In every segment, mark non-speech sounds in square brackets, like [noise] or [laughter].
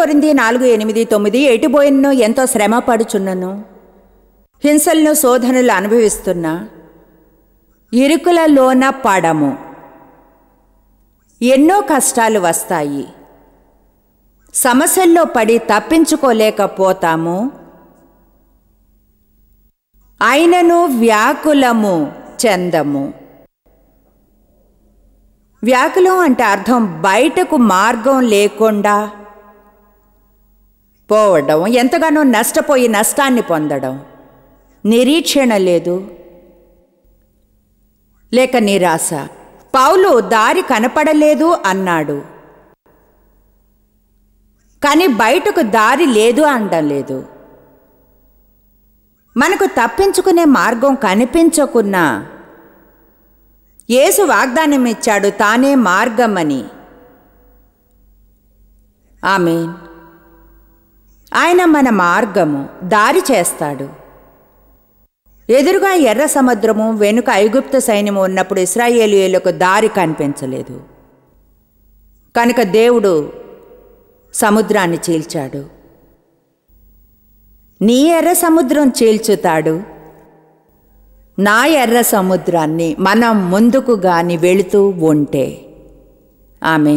కొరింది నాలుగు ఎనిమిది తొమ్మిది ఎటుబోయినను ఎంతో శ్రమ పడుచున్నను హింసలను శోధనలు అనుభవిస్తున్న ఇరుకులలోన పడము ఎన్నో కష్టాలు వస్తాయి సమస్యల్లో పడి తప్పించుకోలేకపోతాము ఆయనను వ్యాకులము చెందము వ్యాకులం అంటే అర్థం బయటకు మార్గం లేకుండా పోవడం ఎంతగానో నష్టపోయి నష్టాన్ని పొందడం నిరీక్షణ లేదు లేక నిరాశ పౌలు దారి కనపడలేదు అన్నాడు కానీ బయటకు దారి లేదు అనడం లేదు మనకు తప్పించుకునే మార్గం కనిపించకున్నా యేసు వాగ్దానం ఇచ్చాడు తానే మార్గమని ఆమెన్ ఆయన మన మార్గము దారి చేస్తాడు ఎదురుగా ఎర్ర సముద్రము వెనుక ఐగుప్త సైన్యము ఉన్నప్పుడు ఇస్రాయేలీయులకు దారి కనిపించలేదు కనుక దేవుడు సముద్రాన్ని చీల్చాడు నీ ఎర్ర సముద్రం చీల్చుతాడు నా ఎర్ర సముద్రాన్ని మనం ముందుకు గాని వెళుతూ ఉంటే ఆమె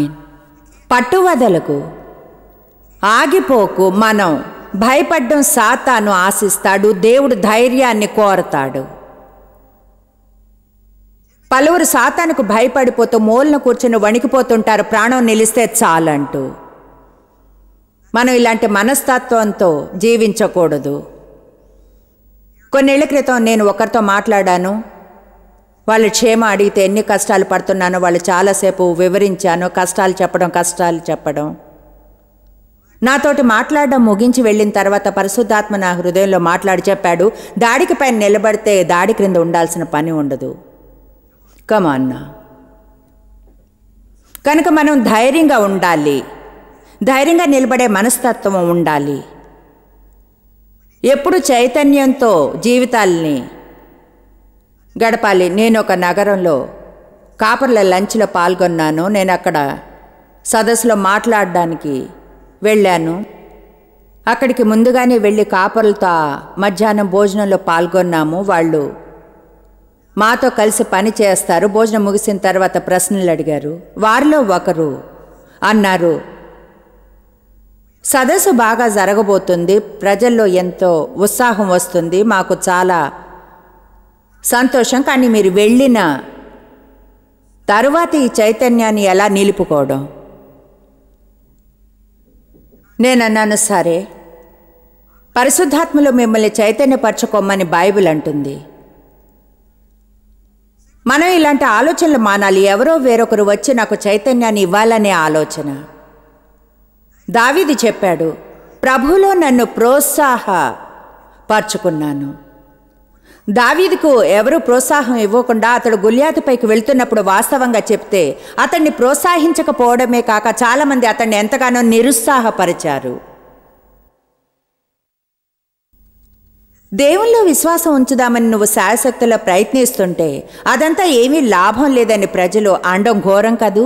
పట్టువదలకు ఆగిపోకు మనం భయపడ్డం సాతాను ఆశిస్తాడు దేవుడు ధైర్యాన్ని కోరతాడు పలువురు సాతానుకు భయపడిపోతూ మూలన కూర్చొని వణికిపోతుంటారు ప్రాణం నిలిస్తే చాలంటూ మనం ఇలాంటి మనస్తత్వంతో జీవించకూడదు కొన్నేళ్ల క్రితం నేను ఒకరితో మాట్లాడాను వాళ్ళు క్షేమ అడిగితే ఎన్ని కష్టాలు పడుతున్నానో వాళ్ళు చాలాసేపు వివరించాను కష్టాలు చెప్పడం కష్టాలు చెప్పడం నాతోటి మాట్లాడడం ముగించి వెళ్ళిన తర్వాత పరిశుద్ధాత్మ నా హృదయంలో మాట్లాడి చెప్పాడు దాడికి పైన నిలబడితే దాడి క్రింద ఉండాల్సిన పని ఉండదు కమాన్నా కనుక మనం ధైర్యంగా ఉండాలి ధైర్యంగా నిలబడే మనస్తత్వం ఉండాలి ఎప్పుడు చైతన్యంతో జీవితాల్ని గడపాలి నేను ఒక నగరంలో కాపర్ల లంచ్లో పాల్గొన్నాను నేను అక్కడ సదస్సులో మాట్లాడడానికి వెళ్ళాను అక్కడికి ముందుగానే వెళ్ళి కాపరులతో మధ్యాహ్నం భోజనంలో పాల్గొన్నాము వాళ్ళు మాతో కలిసి పని చేస్తారు భోజనం ముగిసిన తర్వాత ప్రశ్నలు అడిగారు వారిలో ఒకరు అన్నారు సదస్సు బాగా జరగబోతుంది ప్రజల్లో ఎంతో ఉత్సాహం వస్తుంది మాకు చాలా సంతోషం కానీ మీరు వెళ్ళిన తరువాత ఈ చైతన్యాన్ని ఎలా నిలుపుకోవడం నేనన్నాను సరే పరిశుద్ధాత్మలో మిమ్మల్ని చైతన్యపరచుకోమని బైబిల్ అంటుంది మనం ఇలాంటి ఆలోచనలు మానాలి ఎవరో వేరొకరు వచ్చి నాకు చైతన్యాన్ని ఇవ్వాలనే ఆలోచన దావిది చెప్పాడు ప్రభులో నన్ను ప్రోత్సాహ పరుచుకున్నాను దావీదుకు ఎవరు ప్రోత్సాహం ఇవ్వకుండా అతడు గుల్యాతుపైకి వెళ్తున్నప్పుడు వాస్తవంగా చెప్తే అతన్ని ప్రోత్సాహించకపోవడమే కాక చాలామంది అతన్ని ఎంతగానో నిరుత్సాహపరిచారు దేవుల్లో విశ్వాసం ఉంచుదామని నువ్వు శాయశక్తిలో ప్రయత్నిస్తుంటే అదంతా ఏమీ లాభం లేదని ప్రజలు అండం ఘోరం కదూ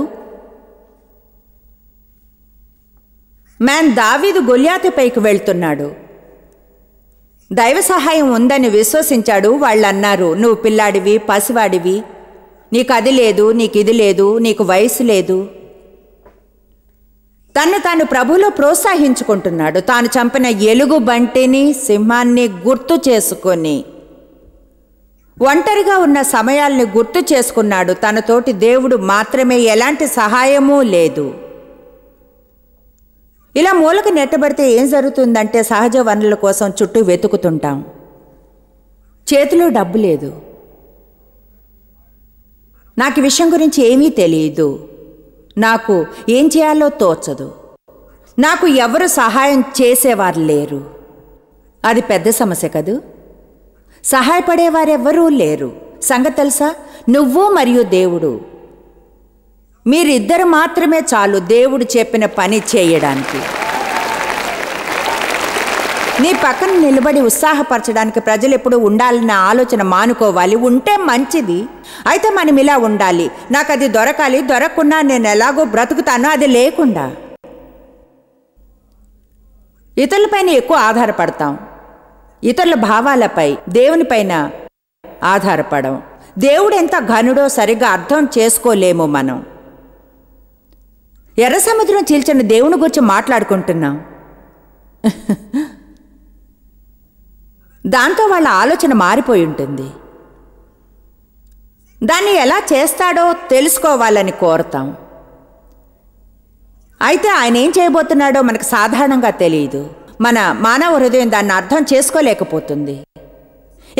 మ్యాన్ దావీదు గొల్యాతిపైకి వెళ్తున్నాడు దైవ సహాయం ఉందని విశ్వసించాడు వాళ్ళన్నారు నువ్వు పిల్లాడివి పసివాడివి నీకు అది లేదు నీకు ఇది లేదు నీకు వయసు లేదు తను తాను ప్రభులో ప్రోత్సహించుకుంటున్నాడు తాను చంపిన ఎలుగు బంటిని సింహాన్ని గుర్తు చేసుకొని ఒంటరిగా ఉన్న సమయాల్ని గుర్తు చేసుకున్నాడు తనతోటి దేవుడు మాత్రమే ఎలాంటి సహాయమూ లేదు ఇలా మూలకు నెట్టబడితే ఏం జరుగుతుందంటే సహజ వనరుల కోసం చుట్టూ వెతుకుతుంటాం చేతిలో డబ్బు లేదు నాకు విషయం గురించి ఏమీ తెలియదు నాకు ఏం చేయాలో తోచదు నాకు ఎవరు సహాయం చేసేవారు లేరు అది పెద్ద సమస్య కదూ సహాయపడేవారెవ్వరూ లేరు సంగతి తెలుసా నువ్వు మరియు దేవుడు మీరిద్దరు మాత్రమే చాలు దేవుడు చెప్పిన పని చేయడానికి నీ పక్కన నిలబడి ఉత్సాహపరచడానికి ప్రజలు ఎప్పుడు ఉండాలన్న ఆలోచన మానుకోవాలి ఉంటే మంచిది అయితే మనం ఇలా ఉండాలి నాకు అది దొరకాలి దొరకకుండా నేను ఎలాగో బ్రతుకుతానో అది లేకుండా ఇతరులపైన ఎక్కువ ఆధారపడతాం ఇతరుల భావాలపై దేవునిపైన ఆధారపడం దేవుడు ఎంత ఘనుడో సరిగ్గా అర్థం చేసుకోలేము మనం ఎర్ర సముద్రం చీల్చిన దేవుని గురించి మాట్లాడుకుంటున్నాం దాంతో వాళ్ళ ఆలోచన మారిపోయి ఉంటుంది దాన్ని ఎలా చేస్తాడో తెలుసుకోవాలని కోరతాం అయితే ఆయన ఏం చేయబోతున్నాడో మనకు సాధారణంగా తెలియదు మన మానవ హృదయం దాన్ని అర్థం చేసుకోలేకపోతుంది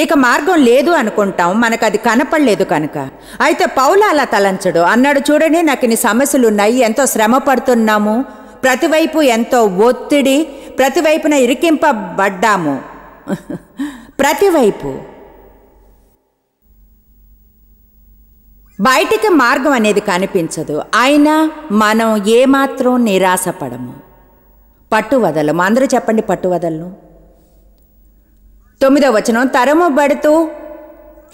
ఇక మార్గం లేదు అనుకుంటాం మనకు అది కనపడలేదు కనుక అయితే పౌల అలా తలంచడు అన్నాడు చూడండి నాకు ఇన్ని సమస్యలు ఉన్నాయి ఎంతో శ్రమ పడుతున్నాము ప్రతివైపు ఎంతో ఒత్తిడి ప్రతివైపున ఇరికింపబడ్డాము [laughs] ప్రతివైపు బయటికి మార్గం అనేది కనిపించదు అయినా మనం ఏమాత్రం నిరాశపడము పట్టువదలము అందరూ చెప్పండి పట్టువదలను తొమ్మిదో వచనం తరమబడుతూ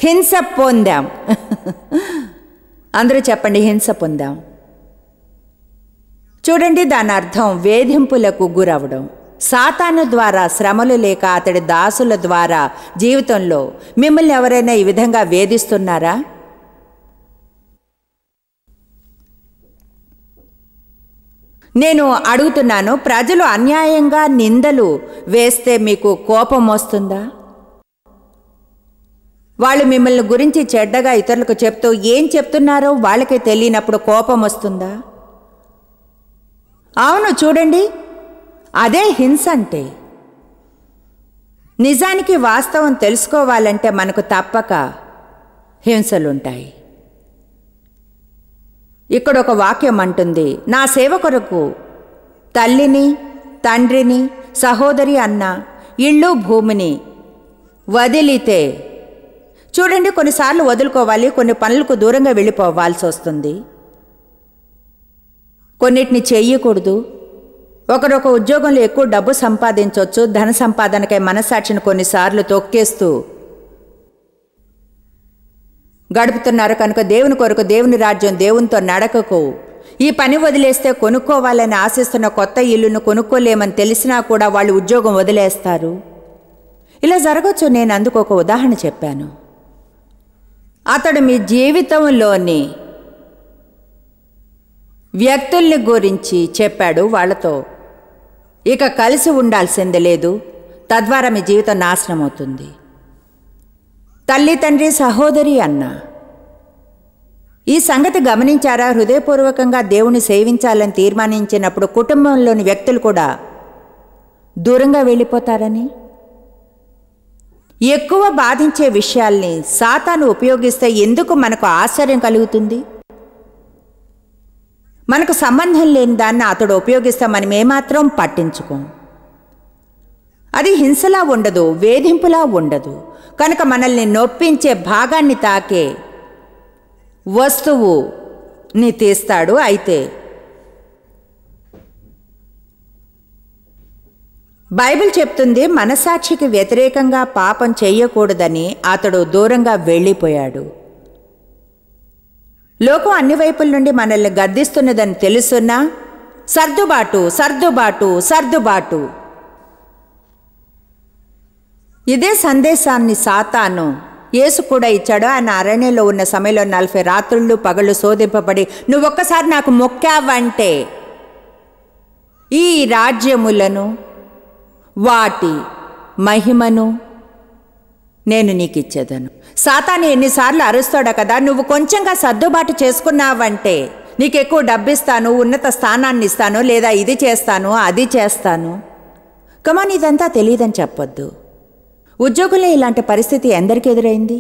హింస పొందాం అందరూ చెప్పండి హింస పొందాం చూడండి దాని అర్థం వేధింపులకు గురవడం సాతాను ద్వారా శ్రమలు లేక అతడి దాసుల ద్వారా జీవితంలో మిమ్మల్ని ఎవరైనా ఈ విధంగా వేధిస్తున్నారా నేను అడుగుతున్నాను ప్రజలు అన్యాయంగా నిందలు వేస్తే మీకు కోపం వస్తుందా వాళ్ళు మిమ్మల్ని గురించి చెడ్డగా ఇతరులకు చెప్తూ ఏం చెప్తున్నారో వాళ్ళకే తెలియనప్పుడు కోపం వస్తుందా అవును చూడండి అదే హింస అంటే నిజానికి వాస్తవం తెలుసుకోవాలంటే మనకు తప్పక హింసలుంటాయి ఇక్కడ ఒక వాక్యం అంటుంది నా సేవ కొరకు తల్లిని తండ్రిని సహోదరి అన్న ఇళ్ళు భూమిని వదిలితే చూడండి కొన్నిసార్లు వదులుకోవాలి కొన్ని పనులకు దూరంగా వెళ్ళిపోవాల్సి వస్తుంది కొన్నిటిని చేయకూడదు ఒకరొక ఉద్యోగంలో ఎక్కువ డబ్బు సంపాదించవచ్చు ధన సంపాదనకై మనస్సాక్షిని కొన్నిసార్లు తొక్కేస్తూ గడుపుతున్నారు కనుక దేవుని కొరకు దేవుని రాజ్యం దేవునితో నడకకు ఈ పని వదిలేస్తే కొనుక్కోవాలని ఆశిస్తున్న కొత్త ఇల్లును కొనుక్కోలేమని తెలిసినా కూడా వాళ్ళు ఉద్యోగం వదిలేస్తారు ఇలా జరగచ్చు నేను అందుకు ఒక ఉదాహరణ చెప్పాను అతడు మీ జీవితంలోని వ్యక్తుల్ని గురించి చెప్పాడు వాళ్ళతో ఇక కలిసి ఉండాల్సింది లేదు తద్వారా మీ జీవితం నాశనం అవుతుంది తల్లి తండ్రి సహోదరి అన్న ఈ సంగతి గమనించారా హృదయపూర్వకంగా దేవుని సేవించాలని తీర్మానించినప్పుడు కుటుంబంలోని వ్యక్తులు కూడా దూరంగా వెళ్ళిపోతారని ఎక్కువ బాధించే విషయాల్ని సాతాను ఉపయోగిస్తే ఎందుకు మనకు ఆశ్చర్యం కలుగుతుంది మనకు సంబంధం లేని దాన్ని అతడు మనం ఏమాత్రం పట్టించుకోం అది హింసలా ఉండదు వేధింపులా ఉండదు కనుక మనల్ని నొప్పించే భాగాన్ని తాకే వస్తువుని తీస్తాడు అయితే బైబిల్ చెప్తుంది మనసాక్షికి వ్యతిరేకంగా పాపం చేయకూడదని అతడు దూరంగా వెళ్ళిపోయాడు లోకం అన్ని వైపుల నుండి మనల్ని గద్దిస్తున్నదని తెలుసున్నా సర్దుబాటు సర్దుబాటు సర్దుబాటు ఇదే సందేశాన్ని సాతాను యేసు కూడా ఇచ్చాడు ఆయన అరణ్యలో ఉన్న సమయంలో నలభై రాత్రులు పగలు శోధింపబడి నువ్వు ఒక్కసారి నాకు మొక్కావంటే ఈ రాజ్యములను వాటి మహిమను నేను నీకు ఇచ్చేదను సాతాను ఎన్నిసార్లు అరుస్తాడా కదా నువ్వు కొంచెంగా సర్దుబాటు చేసుకున్నావంటే నీకు ఎక్కువ డబ్బిస్తాను ఉన్నత స్థానాన్ని ఇస్తాను లేదా ఇది చేస్తాను అది చేస్తాను కమాన్ ఇదంతా తెలియదని చెప్పొద్దు ఉద్యోగంలో ఇలాంటి పరిస్థితి ఎందరికి ఎదురైంది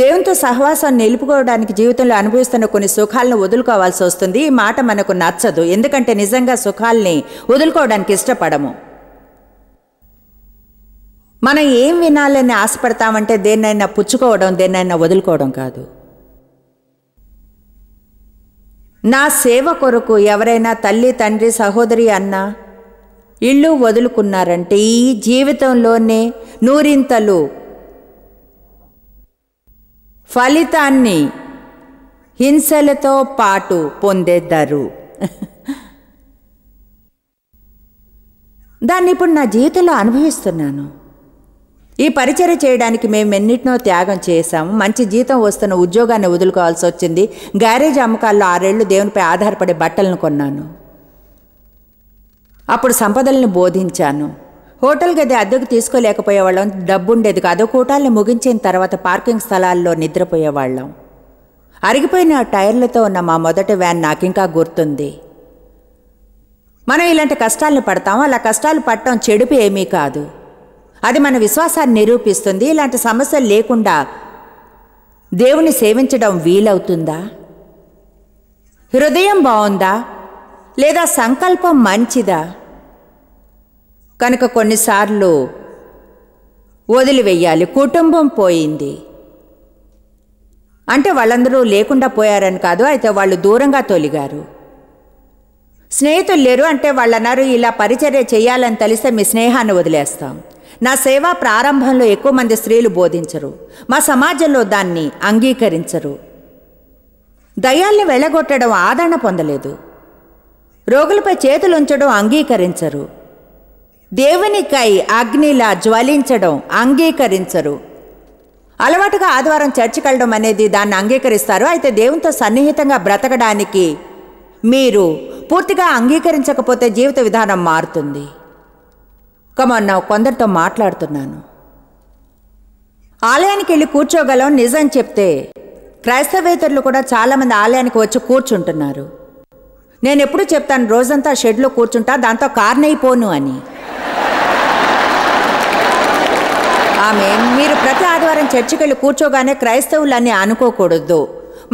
దేవునితో సహవాసాన్ని నిలుపుకోవడానికి జీవితంలో అనుభవిస్తున్న కొన్ని సుఖాలను వదులుకోవాల్సి వస్తుంది ఈ మాట మనకు నచ్చదు ఎందుకంటే నిజంగా సుఖాల్ని వదులుకోవడానికి ఇష్టపడము మనం ఏం వినాలని ఆశపడతామంటే దేన్నైనా పుచ్చుకోవడం దేన్నైనా వదులుకోవడం కాదు నా సేవ కొరకు ఎవరైనా తల్లి తండ్రి సహోదరి అన్నా ఇళ్ళు వదులుకున్నారంటే ఈ జీవితంలోనే నూరింతలు ఫలితాన్ని హింసలతో పాటు పొందేద్దారు దాన్ని ఇప్పుడు నా జీవితంలో అనుభవిస్తున్నాను ఈ పరిచయ చేయడానికి మేము ఎన్నిటినో త్యాగం చేశాము మంచి జీతం వస్తున్న ఉద్యోగాన్ని వదులుకోవాల్సి వచ్చింది గ్యారేజ్ అమ్మకాల్లో ఆరేళ్లు దేవునిపై ఆధారపడే బట్టలను కొన్నాను అప్పుడు సంపదలను బోధించాను హోటల్ గది అద్దెకు తీసుకోలేకపోయేవాళ్ళం డబ్బుండేది కాదు కూటాలను ముగించిన తర్వాత పార్కింగ్ స్థలాల్లో నిద్రపోయేవాళ్ళం అరిగిపోయిన టైర్లతో ఉన్న మా మొదటి వ్యాన్ నాకింకా గుర్తుంది మనం ఇలాంటి కష్టాలను పడతాం అలా కష్టాలు పడటం చెడుపు ఏమీ కాదు అది మన విశ్వాసాన్ని నిరూపిస్తుంది ఇలాంటి సమస్యలు లేకుండా దేవుని సేవించడం వీలవుతుందా హృదయం బాగుందా లేదా సంకల్పం మంచిదా కనుక కొన్నిసార్లు వదిలివేయాలి కుటుంబం పోయింది అంటే వాళ్ళందరూ లేకుండా పోయారని కాదు అయితే వాళ్ళు దూరంగా తొలిగారు స్నేహితులు లేరు అంటే వాళ్ళన్నారు ఇలా పరిచర్య చేయాలని తెలిస్తే మీ స్నేహాన్ని వదిలేస్తాం నా సేవా ప్రారంభంలో ఎక్కువ మంది స్త్రీలు బోధించరు మా సమాజంలో దాన్ని అంగీకరించరు దయాల్ని వెళ్ళగొట్టడం ఆదరణ పొందలేదు రోగులపై చేతులుంచడం అంగీకరించరు దేవునికై అగ్నిలా జ్వలించడం అంగీకరించరు అలవాటుగా ఆదివారం చర్చికెళ్ళడం అనేది దాన్ని అంగీకరిస్తారు అయితే దేవునితో సన్నిహితంగా బ్రతకడానికి మీరు పూర్తిగా అంగీకరించకపోతే జీవిత విధానం మారుతుంది కమన్న కొందరితో మాట్లాడుతున్నాను ఆలయానికి వెళ్ళి కూర్చోగలం నిజం చెప్తే క్రైస్తవేతరులు కూడా చాలామంది ఆలయానికి వచ్చి కూర్చుంటున్నారు నేను ఎప్పుడు చెప్తాను రోజంతా షెడ్లో కూర్చుంటా దాంతో కారణైపోను అని ఆమె మీరు ప్రతి ఆదివారం చర్చికి వెళ్ళి కూర్చోగానే క్రైస్తవులని అనుకోకూడదు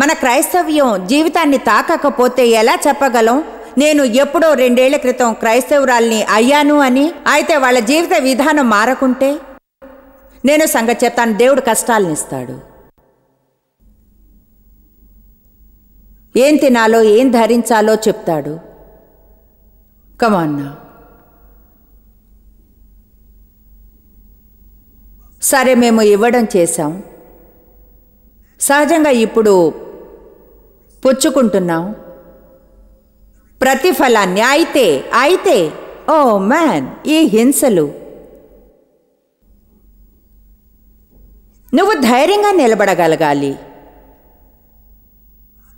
మన క్రైస్తవ్యం జీవితాన్ని తాకకపోతే ఎలా చెప్పగలం నేను ఎప్పుడో రెండేళ్ల క్రితం క్రైస్తవురాల్ని అయ్యాను అని అయితే వాళ్ళ జీవిత విధానం మారకుంటే నేను సంగతి చెప్తాను దేవుడు కష్టాలనిస్తాడు ఏం తినాలో ఏం ధరించాలో చెప్తాడు కమాన్నా సరే మేము ఇవ్వడం చేశాం సహజంగా ఇప్పుడు పుచ్చుకుంటున్నాం ప్రతిఫలాన్ని అయితే అయితే ఓ oh మ్యాన్ ఈ హింసలు నువ్వు ధైర్యంగా నిలబడగలగాలి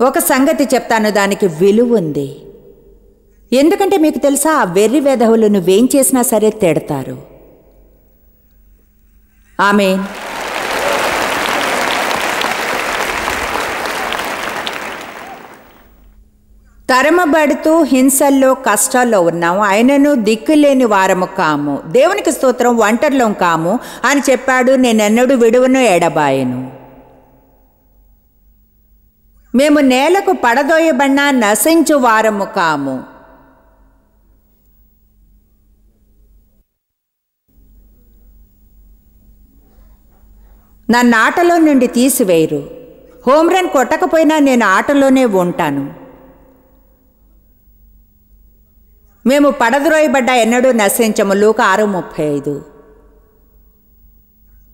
ఒక సంగతి చెప్తాను దానికి విలువ ఉంది ఎందుకంటే మీకు తెలుసా ఆ వెర్రి వేధవులు నువ్వేం చేసినా సరే తిడతారు ఆమె తరమబడుతూ హింసల్లో కష్టాల్లో ఉన్నాము ఆయనను దిక్కులేని వారము కాము దేవునికి స్తోత్రం ఒంటరిలో కాము అని చెప్పాడు నేనెన్నడూ విడువను ఎడబాయను మేము నేలకు పడదోయబడిన నశించు వారము కాము నన్ను ఆటలో నుండి తీసివేయరు హోమ్ రన్ కొట్టకపోయినా నేను ఆటలోనే ఉంటాను మేము పడద్రోయబడ్డా ఎన్నడూ నశించము లూక ఆరు ముప్పై ఐదు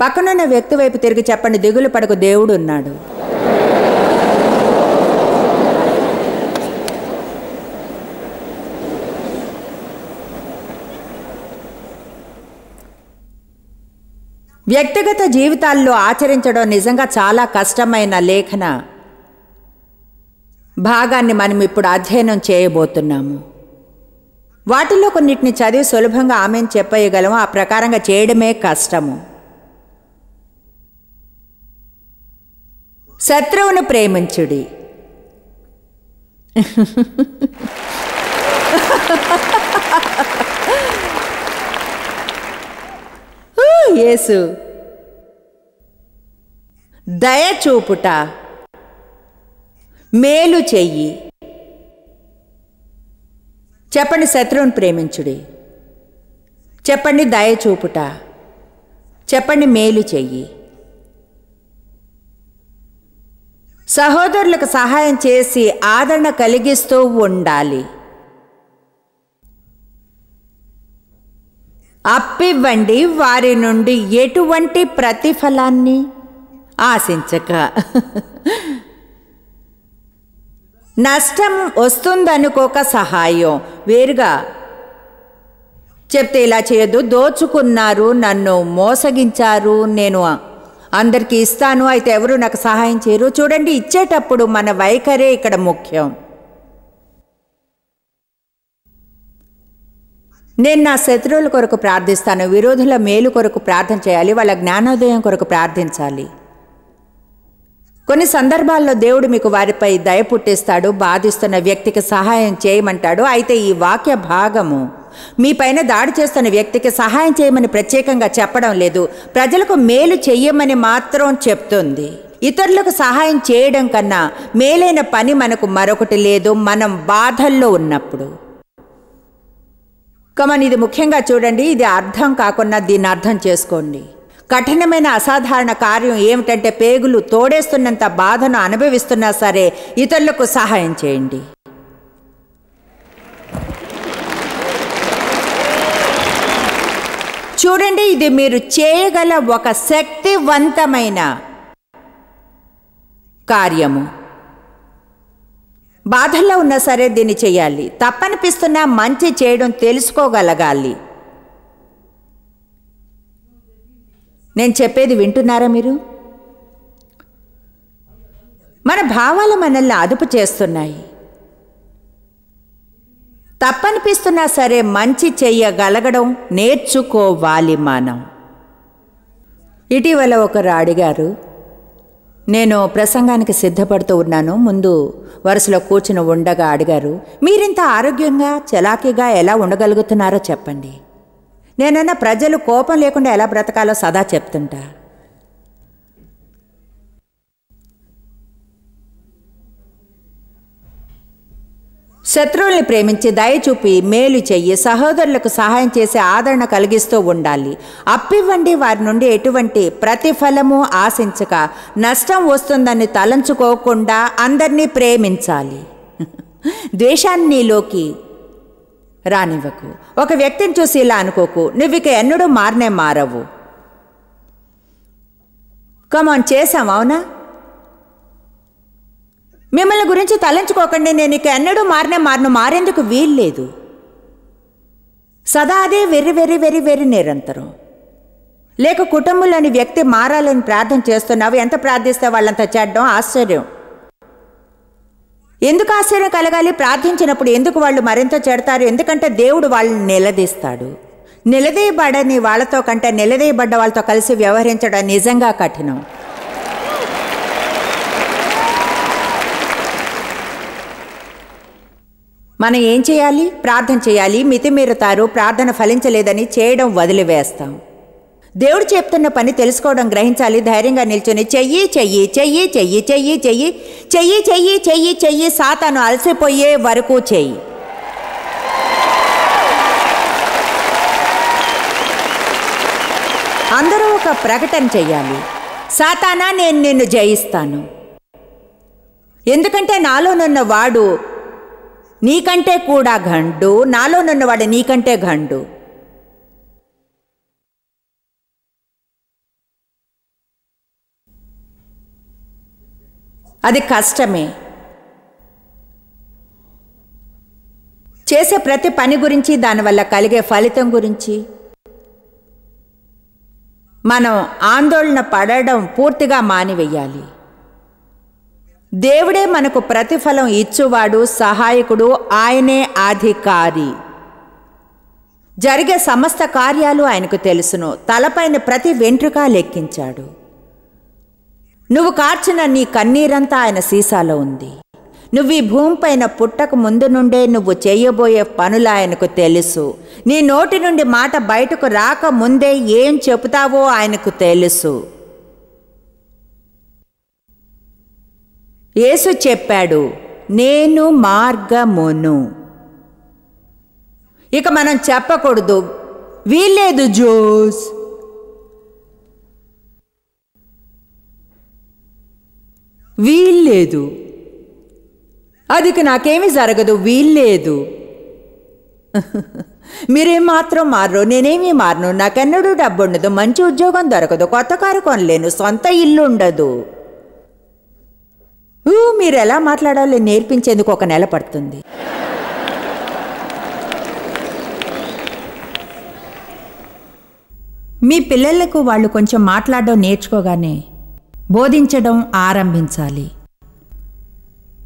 పక్కనున్న వ్యక్తి వైపు తిరిగి చెప్పండి దిగులు పడకు దేవుడు ఉన్నాడు వ్యక్తిగత జీవితాల్లో ఆచరించడం నిజంగా చాలా కష్టమైన లేఖన భాగాన్ని మనం ఇప్పుడు అధ్యయనం చేయబోతున్నాము వాటిలో కొన్నిటిని చదివి సులభంగా ఆమెను చెప్పేయగలము ఆ ప్రకారంగా చేయడమే కష్టము శత్రువును ప్రేమించుడి యేసు దయచూపుట మేలు చెయ్యి చెప్పండి శత్రువుని ప్రేమించుడి చెప్పండి దయచూపుట చెప్పండి మేలు చెయ్యి సహోదరులకు సహాయం చేసి ఆదరణ కలిగిస్తూ ఉండాలి అప్పివ్వండి వారి నుండి ఎటువంటి ప్రతిఫలాన్ని ఆశించక నష్టం వస్తుందనుకోక సహాయం వేరుగా చెప్తే ఇలా చేయొద్దు దోచుకున్నారు నన్ను మోసగించారు నేను అందరికీ ఇస్తాను అయితే ఎవరు నాకు సహాయం చేయరు చూడండి ఇచ్చేటప్పుడు మన వైఖరే ఇక్కడ ముఖ్యం నేను నా శత్రువుల కొరకు ప్రార్థిస్తాను విరోధుల మేలు కొరకు ప్రార్థన చేయాలి వాళ్ళ జ్ఞానోదయం కొరకు ప్రార్థించాలి కొన్ని సందర్భాల్లో దేవుడు మీకు వారిపై దయ పుట్టిస్తాడు బాధిస్తున్న వ్యక్తికి సహాయం చేయమంటాడు అయితే ఈ వాక్య భాగము మీపైన దాడి చేస్తున్న వ్యక్తికి సహాయం చేయమని ప్రత్యేకంగా చెప్పడం లేదు ప్రజలకు మేలు చెయ్యమని మాత్రం చెప్తుంది ఇతరులకు సహాయం చేయడం కన్నా మేలైన పని మనకు మరొకటి లేదు మనం బాధల్లో ఉన్నప్పుడు కమన్ ఇది ముఖ్యంగా చూడండి ఇది అర్థం కాకుండా దీన్ని అర్థం చేసుకోండి కఠినమైన అసాధారణ కార్యం ఏమిటంటే పేగులు తోడేస్తున్నంత బాధను అనుభవిస్తున్నా సరే ఇతరులకు సహాయం చేయండి చూడండి ఇది మీరు చేయగల ఒక శక్తివంతమైన కార్యము బాధల్లో ఉన్నా సరే దీన్ని చేయాలి తప్పనిపిస్తున్నా మంచి చేయడం తెలుసుకోగలగాలి నేను చెప్పేది వింటున్నారా మీరు మన భావాలు మనల్ని అదుపు చేస్తున్నాయి తప్పనిపిస్తున్నా సరే మంచి చెయ్యగలగడం నేర్చుకోవాలి మనం ఇటీవల ఒకరు అడిగారు నేను ప్రసంగానికి సిద్ధపడుతూ ఉన్నాను ముందు వరుసలో కూర్చుని ఉండగా అడిగారు మీరింత ఆరోగ్యంగా చలాకీగా ఎలా ఉండగలుగుతున్నారో చెప్పండి నేనన్నా ప్రజలు కోపం లేకుండా ఎలా బ్రతకాలో సదా చెప్తుంటా శత్రువుల్ని ప్రేమించి దయచూపి మేలు చెయ్యి సహోదరులకు సహాయం చేసే ఆదరణ కలిగిస్తూ ఉండాలి అప్పివ్వండి వారి నుండి ఎటువంటి ప్రతిఫలము ఆశించక నష్టం వస్తుందని తలంచుకోకుండా అందరినీ ప్రేమించాలి [laughs] ద్వేషాన్నిలోకి రానివ్వకు ఒక వ్యక్తిని చూసి ఇలా అనుకోకు నువ్వు ఇక ఎన్నడూ మారనే మారవు కమాన్ చేసాం అవునా మిమ్మల్ని గురించి తలంచుకోకండి నేను ఇక ఎన్నడూ మారినే మారను మారేందుకు వీల్లేదు సదా అదే వెర్రి వెర్రి వెర్రి వెర్రి నిరంతరం లేక కుటుంబంలోని వ్యక్తి మారాలని ప్రార్థన చేస్తున్నావు ఎంత ప్రార్థిస్తే వాళ్ళంత చేడ్డం ఆశ్చర్యం ఎందుకు ఆశ్చర్యం కలగాలి ప్రార్థించినప్పుడు ఎందుకు వాళ్ళు మరింత చెడతారు ఎందుకంటే దేవుడు వాళ్ళని నిలదీస్తాడు నిలదీయబడని వాళ్ళతో కంటే నిలదీయబడ్డ వాళ్ళతో కలిసి వ్యవహరించడం నిజంగా కఠినం మనం ఏం చేయాలి ప్రార్థన చేయాలి మితిమీరుతారు ప్రార్థన ఫలించలేదని చేయడం వదిలివేస్తాం దేవుడు చెప్తున్న పని తెలుసుకోవడం గ్రహించాలి ధైర్యంగా నిల్చొని చెయ్యి చెయ్యి చెయ్యి చెయ్యి చెయ్యి చెయ్యి చెయ్యి చెయ్యి చెయ్యి చెయ్యి సాతాను అలసిపోయే వరకు చెయ్యి అందరూ ఒక ప్రకటన చెయ్యాలి సాతానా నేను నిన్ను జయిస్తాను ఎందుకంటే నాలోనున్న వాడు నీకంటే కూడా ఘండు నాలో నున్నవాడు నీకంటే ఘండు అది కష్టమే చేసే ప్రతి పని గురించి దానివల్ల కలిగే ఫలితం గురించి మనం ఆందోళన పడడం పూర్తిగా మానివేయాలి దేవుడే మనకు ప్రతిఫలం ఇచ్చువాడు సహాయకుడు ఆయనే అధికారి జరిగే సమస్త కార్యాలు ఆయనకు తెలుసును తలపైన ప్రతి వెంట్రుక లెక్కించాడు నువ్వు కార్చిన నీ కన్నీరంతా ఆయన సీసాలో ఉంది నువ్వు ఈ భూమిపైన పుట్టక ముందు నుండే నువ్వు చేయబోయే పనులు ఆయనకు తెలుసు నీ నోటి నుండి మాట బయటకు రాక ముందే ఏం చెబుతావో ఆయనకు తెలుసు యేసు చెప్పాడు నేను మార్గమును ఇక మనం చెప్పకూడదు వీల్లేదు జోస్ వీల్లేదు అదికి నాకేమి జరగదు వీల్లేదు [laughs] మీరేం మాత్రం మారరు నేనేమీ మారను నాకెన్నడూ డబ్బుండదు మంచి ఉద్యోగం దొరకదు కొత్త కారు కొనలేను సొంత ఇల్లు ఉండదు మీరు ఎలా మాట్లాడాలో నేర్పించేందుకు ఒక నెల పడుతుంది మీ పిల్లలకు వాళ్ళు కొంచెం మాట్లాడడం నేర్చుకోగానే బోధించడం ఆరంభించాలి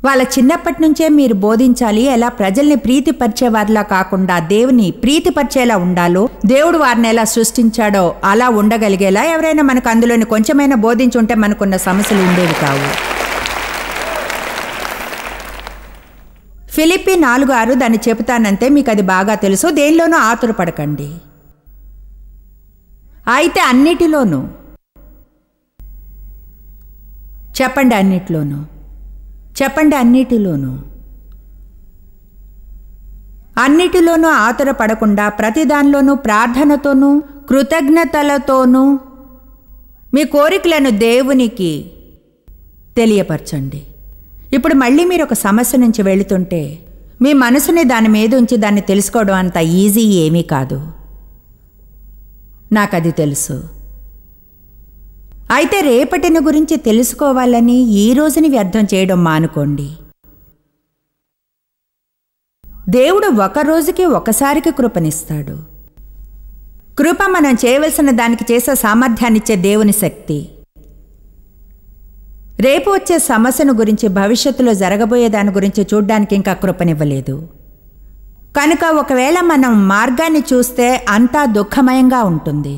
వాళ్ళ చిన్నప్పటి నుంచే మీరు బోధించాలి ఎలా ప్రజల్ని ప్రీతిపరిచేవారిలా కాకుండా దేవుని ప్రీతిపరిచేలా ఉండాలో దేవుడు వారిని ఎలా సృష్టించాడో అలా ఉండగలిగేలా ఎవరైనా మనకు అందులోని కొంచెమైనా బోధించుంటే మనకున్న సమస్యలు ఉండేవి కావు ఫిలిప్పి నాలుగు ఆరు దాన్ని చెబుతానంటే మీకు అది బాగా తెలుసు దేనిలోనూ ఆతురపడకండి అయితే అన్నిటిలోనూ చెప్పండి అన్నిటిలోనూ చెప్పండి అన్నిటిలోనూ అన్నిటిలోనూ ఆతురపడకుండా ప్రతిదానిలోనూ ప్రార్థనతోనూ కృతజ్ఞతలతోనూ మీ కోరికలను దేవునికి తెలియపరచండి ఇప్పుడు మళ్ళీ మీరు ఒక సమస్య నుంచి వెళుతుంటే మీ మనసుని దాని మీద ఉంచి దాన్ని తెలుసుకోవడం అంత ఈజీ ఏమీ కాదు నాకది తెలుసు అయితే రేపటిని గురించి తెలుసుకోవాలని ఈ రోజుని వ్యర్థం చేయడం మానుకోండి దేవుడు ఒక రోజుకి ఒకసారికి కృపనిస్తాడు కృప మనం చేయవలసిన దానికి చేసే సామర్థ్యాన్నిచ్చే దేవుని శక్తి రేపు వచ్చే సమస్యను గురించి భవిష్యత్తులో జరగబోయే దాని గురించి చూడ్డానికి ఇంకా కృపనివ్వలేదు కనుక ఒకవేళ మనం మార్గాన్ని చూస్తే అంతా దుఃఖమయంగా ఉంటుంది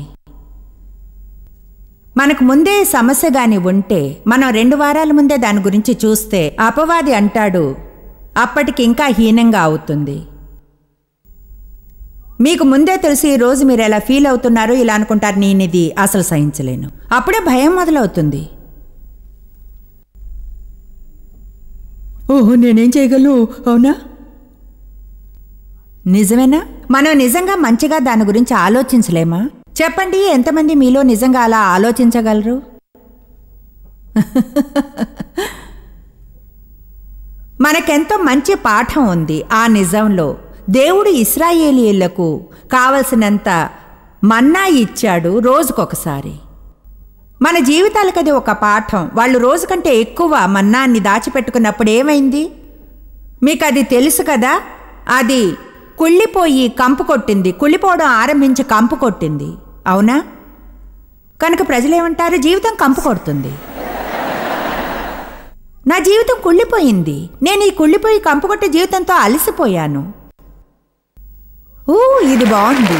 మనకు ముందే సమస్య గాని ఉంటే మనం రెండు వారాల ముందే దాని గురించి చూస్తే అపవాది అంటాడు అప్పటికి ఇంకా హీనంగా అవుతుంది మీకు ముందే తెలిసి ఈరోజు మీరు ఎలా ఫీల్ అవుతున్నారో ఇలా అనుకుంటారు నేనిది అసలు సహించలేను అప్పుడే భయం మొదలవుతుంది ఓహో నేనేం చేయగలను అవునా నిజమేనా మనం నిజంగా మంచిగా దాని గురించి ఆలోచించలేమా చెప్పండి ఎంతమంది మీలో నిజంగా అలా ఆలోచించగలరు [laughs] మనకెంతో మంచి పాఠం ఉంది ఆ నిజంలో దేవుడు ఇస్రాయేలీలకు కావలసినంత మన్నా ఇచ్చాడు రోజుకొకసారి మన జీవితాలకది ఒక పాఠం వాళ్ళు రోజు కంటే ఎక్కువ మన్నాన్ని దాచిపెట్టుకున్నప్పుడు ఏమైంది మీకు అది తెలుసు కదా అది కుళ్ళిపోయి కంపు కొట్టింది కుళ్ళిపోవడం ఆరంభించి కంపు కొట్టింది అవునా కనుక ప్రజలేమంటారు జీవితం కంపు కొడుతుంది నా జీవితం కుళ్ళిపోయింది నేను ఈ కుళ్ళిపోయి కంపు కొట్టే జీవితంతో అలసిపోయాను ఊ ఇది బాగుంది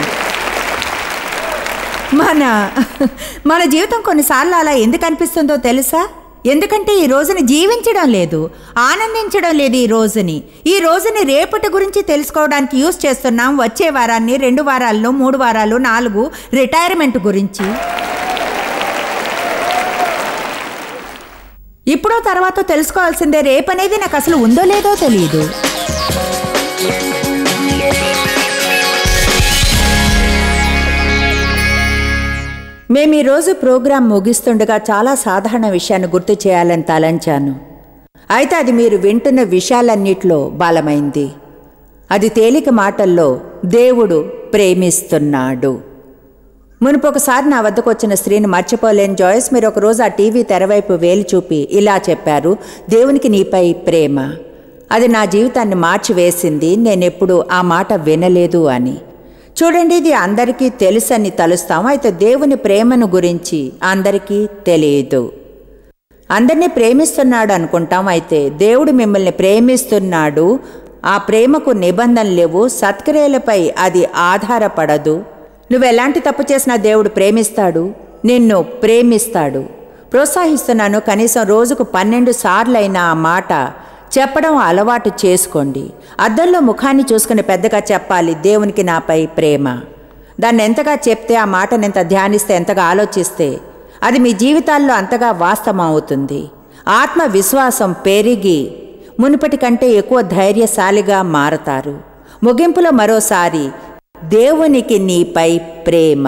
మన మన జీవితం కొన్నిసార్లు అలా ఎందుకు అనిపిస్తుందో తెలుసా ఎందుకంటే ఈ రోజుని జీవించడం లేదు ఆనందించడం లేదు ఈ రోజుని ఈ రోజుని రేపటి గురించి తెలుసుకోవడానికి యూస్ చేస్తున్నాం వచ్చే వారాన్ని రెండు వారాల్లో మూడు వారాలు నాలుగు రిటైర్మెంట్ గురించి ఇప్పుడో తర్వాత తెలుసుకోవాల్సిందే రేపనేది నాకు అసలు ఉందో లేదో తెలియదు మేము ఈరోజు ప్రోగ్రాం ముగిస్తుండగా చాలా సాధారణ విషయాన్ని గుర్తు చేయాలని తలంచాను అయితే అది మీరు వింటున్న విషయాలన్నిట్లో బలమైంది అది తేలిక మాటల్లో దేవుడు ప్రేమిస్తున్నాడు మునుపొకసారి నా వద్దకు వచ్చిన స్త్రీని మర్చిపోలేని జాయిస్ మీరు ఒకరోజు ఆ టీవీ తెరవైపు వేలు చూపి ఇలా చెప్పారు దేవునికి నీపై ప్రేమ అది నా జీవితాన్ని మార్చివేసింది నేనెప్పుడు ఆ మాట వినలేదు అని చూడండి ఇది అందరికీ తెలుసని తలుస్తాం అయితే దేవుని ప్రేమను గురించి అందరికీ తెలియదు అందరినీ ప్రేమిస్తున్నాడు అనుకుంటాం అయితే దేవుడు మిమ్మల్ని ప్రేమిస్తున్నాడు ఆ ప్రేమకు నిబంధనలు లేవు సత్క్రియలపై అది ఆధారపడదు నువ్వెలాంటి తప్పు చేసినా దేవుడు ప్రేమిస్తాడు నిన్ను ప్రేమిస్తాడు ప్రోత్సహిస్తున్నాను కనీసం రోజుకు పన్నెండు అయిన ఆ మాట చెప్పడం అలవాటు చేసుకోండి అద్దంలో ముఖాన్ని చూసుకుని పెద్దగా చెప్పాలి దేవునికి నాపై ప్రేమ దాన్ని ఎంతగా చెప్తే ఆ మాటను ఎంత ధ్యానిస్తే ఎంతగా ఆలోచిస్తే అది మీ జీవితాల్లో అంతగా వాస్తవం అవుతుంది ఆత్మవిశ్వాసం పెరిగి మునుపటి కంటే ఎక్కువ ధైర్యశాలిగా మారతారు ముగింపులో మరోసారి దేవునికి నీపై ప్రేమ